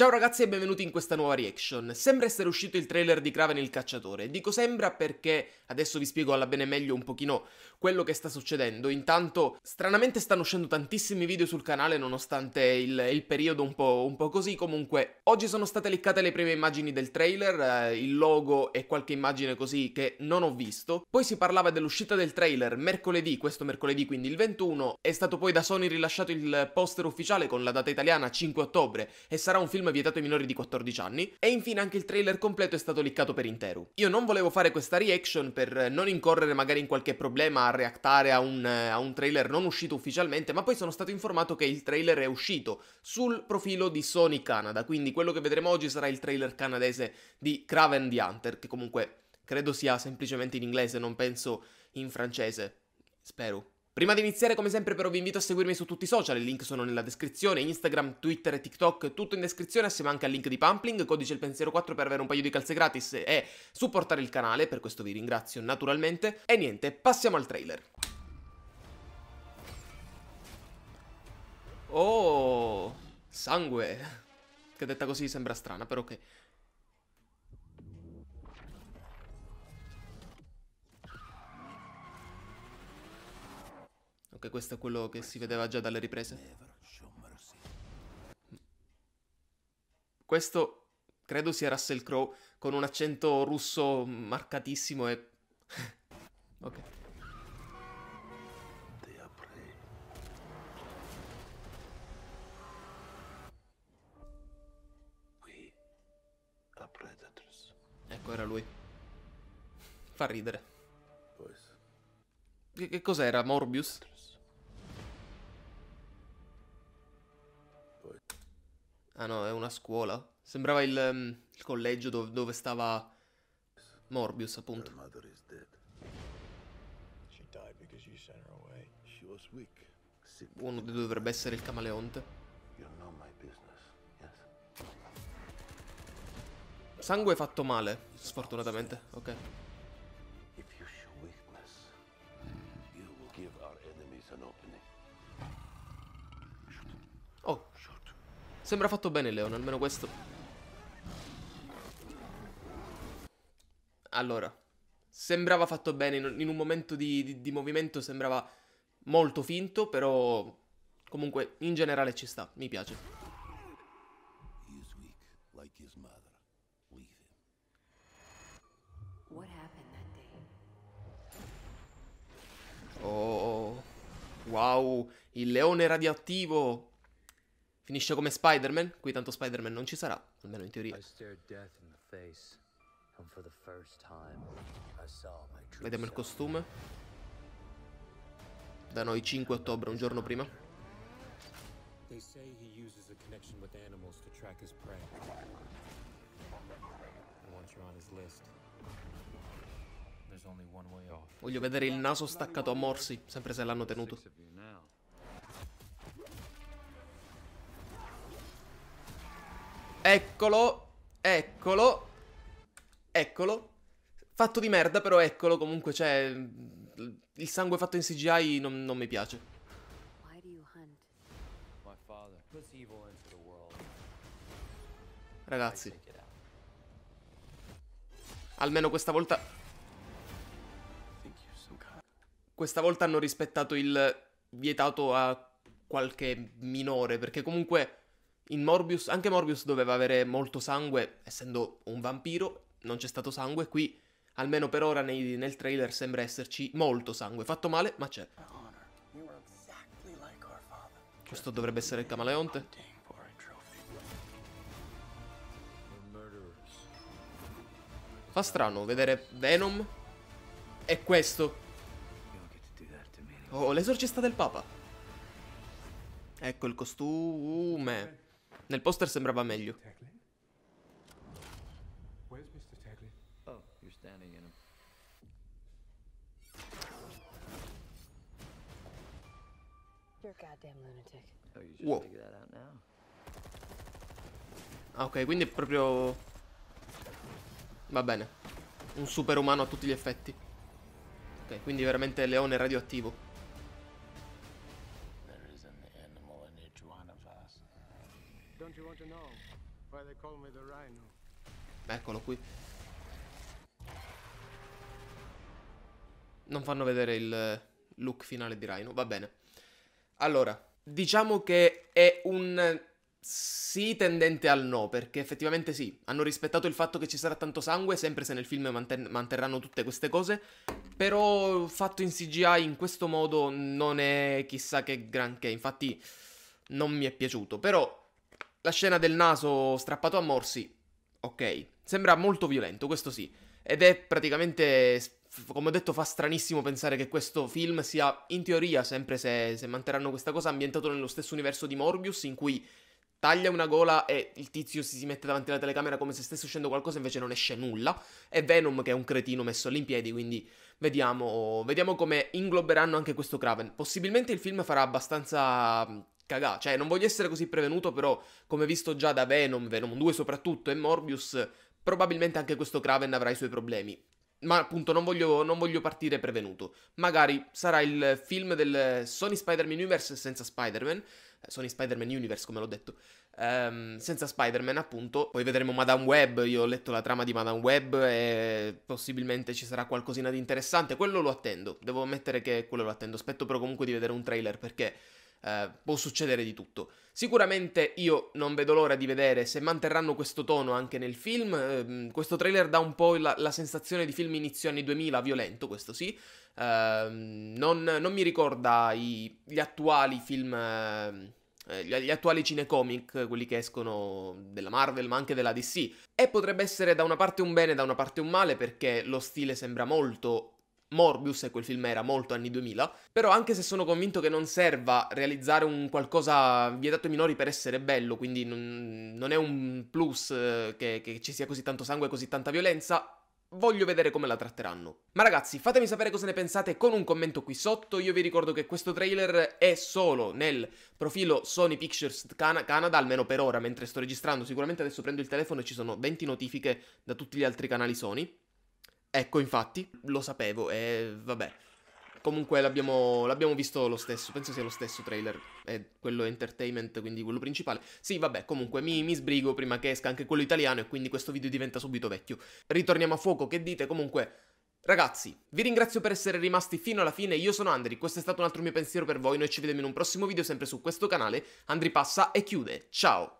Ciao ragazzi e benvenuti in questa nuova reaction. Sembra essere uscito il trailer di Craven il cacciatore. Dico sembra perché adesso vi spiego alla bene meglio un pochino quello che sta succedendo. Intanto, stranamente stanno uscendo tantissimi video sul canale nonostante il, il periodo un po', un po', così. Comunque, oggi sono state leccate le prime immagini del trailer, eh, il logo e qualche immagine così che non ho visto. Poi si parlava dell'uscita del trailer mercoledì, questo mercoledì quindi il 21. È stato poi da Sony rilasciato il poster ufficiale con la data italiana 5 ottobre e sarà un film vietato ai minori di 14 anni, e infine anche il trailer completo è stato liccato per intero. Io non volevo fare questa reaction per non incorrere magari in qualche problema a reactare a un, eh, a un trailer non uscito ufficialmente, ma poi sono stato informato che il trailer è uscito sul profilo di Sony Canada, quindi quello che vedremo oggi sarà il trailer canadese di Craven the Hunter, che comunque credo sia semplicemente in inglese, non penso in francese. Spero. Prima di iniziare come sempre però vi invito a seguirmi su tutti i social, i link sono nella descrizione, Instagram, Twitter e TikTok, tutto in descrizione assieme anche al link di Pumpling, codice il pensiero 4 per avere un paio di calze gratis e supportare il canale, per questo vi ringrazio naturalmente. E niente, passiamo al trailer. Oh, sangue. Che detta così sembra strana, però ok. Ok, questo è quello che si vedeva già dalle riprese. Questo credo sia Russell Crowe con un accento russo marcatissimo e... ok. Ecco, era lui. Fa ridere. Che, che cos'era? Morbius? Ah no, è una scuola. Sembrava il, um, il collegio dove, dove stava Morbius, appunto. Uno dei due dovrebbe essere il camaleonte. Sangue fatto male, sfortunatamente. Ok. Sembra fatto bene Leon, almeno questo. Allora, sembrava fatto bene, in un momento di, di, di movimento sembrava molto finto, però comunque in generale ci sta, mi piace. Oh, wow, il leone radioattivo Finisce come Spider-Man, qui tanto Spider-Man non ci sarà, almeno in teoria. Vediamo il costume. Da noi 5 ottobre, un giorno prima. They say he uses a connection with animals to track his prey. Once you're on his list, Voglio vedere il naso staccato a morsi, sempre se l'hanno tenuto. Eccolo, eccolo, eccolo. Fatto di merda, però eccolo, comunque cioè... Il sangue fatto in CGI non, non mi piace. Ragazzi. Almeno questa volta... Questa volta hanno rispettato il vietato a qualche minore, perché comunque in Morbius, anche Morbius doveva avere molto sangue, essendo un vampiro, non c'è stato sangue, qui almeno per ora nei, nel trailer sembra esserci molto sangue, fatto male ma c'è. Questo dovrebbe essere il camaleonte. Fa strano vedere Venom e questo. Oh, l'esorcista del Papa. Ecco il costume. Nel poster sembrava meglio. wow. Ah, ok, quindi è proprio... Va bene. Un superumano a tutti gli effetti. Ok, quindi veramente leone radioattivo. Eccolo qui. Non fanno vedere il look finale di Rhino, va bene. Allora, diciamo che è un sì tendente al no, perché effettivamente sì, hanno rispettato il fatto che ci sarà tanto sangue, sempre se nel film manten manterranno tutte queste cose, però fatto in CGI in questo modo non è chissà che granché, infatti non mi è piaciuto, però la scena del naso strappato a morsi, ok, sembra molto violento, questo sì, ed è praticamente, come ho detto, fa stranissimo pensare che questo film sia, in teoria, sempre se, se manterranno questa cosa, ambientato nello stesso universo di Morbius, in cui taglia una gola e il tizio si, si mette davanti alla telecamera come se stesse uscendo qualcosa, invece non esce nulla. E Venom che è un cretino messo all'impiedi, quindi vediamo, vediamo come ingloberanno anche questo Craven. Possibilmente il film farà abbastanza cagà. Cioè, non voglio essere così prevenuto, però, come visto già da Venom, Venom 2 soprattutto, e Morbius, probabilmente anche questo Kraven avrà i suoi problemi. Ma appunto non voglio, non voglio partire prevenuto. Magari sarà il film del Sony Spider-Man Universe senza Spider-Man. Eh, Sony Spider-Man Universe, come l'ho detto. Um, senza Spider-Man, appunto. Poi vedremo Madame Web. Io ho letto la trama di Madame Web e possibilmente ci sarà qualcosina di interessante. Quello lo attendo. Devo ammettere che quello lo attendo. Aspetto però comunque di vedere un trailer perché eh, può succedere di tutto. Sicuramente io non vedo l'ora di vedere se manterranno questo tono anche nel film. Eh, questo trailer dà un po' la, la, sensazione di film inizio anni 2000, violento, questo sì. Eh, non, non, mi ricorda i, gli attuali film eh, eh, gli attuali cinecomic, quelli che escono della Marvel ma anche della DC. E potrebbe essere da una parte un bene e da una parte un male perché lo stile sembra molto Morbius, e quel film era molto anni 2000, però anche se sono convinto che non serva realizzare un qualcosa vietato ai minori per essere bello, quindi non, non è un plus eh, che, che ci sia così tanto sangue e così tanta violenza, voglio vedere come la tratteranno. Ma ragazzi, fatemi sapere cosa ne pensate con un commento qui sotto. Io vi ricordo che questo trailer è solo nel profilo Sony Pictures Can- Canada, almeno per ora, mentre sto registrando. Sicuramente adesso prendo il telefono e ci sono 20 notifiche da tutti gli altri canali Sony. Ecco, infatti, lo sapevo e vabbè. Comunque l'abbiamo, l'abbiamo, visto lo stesso, penso sia lo stesso trailer, è quello entertainment, quindi quello principale. Sì, vabbè, comunque mi, mi, sbrigo prima che esca anche quello italiano e quindi questo video diventa subito vecchio. Ritorniamo a fuoco, che dite? Comunque, ragazzi, vi ringrazio per essere rimasti fino alla fine, io sono Andri, questo è stato un altro mio pensiero per voi, noi ci vediamo in un prossimo video sempre su questo canale, Andri passa e chiude, ciao!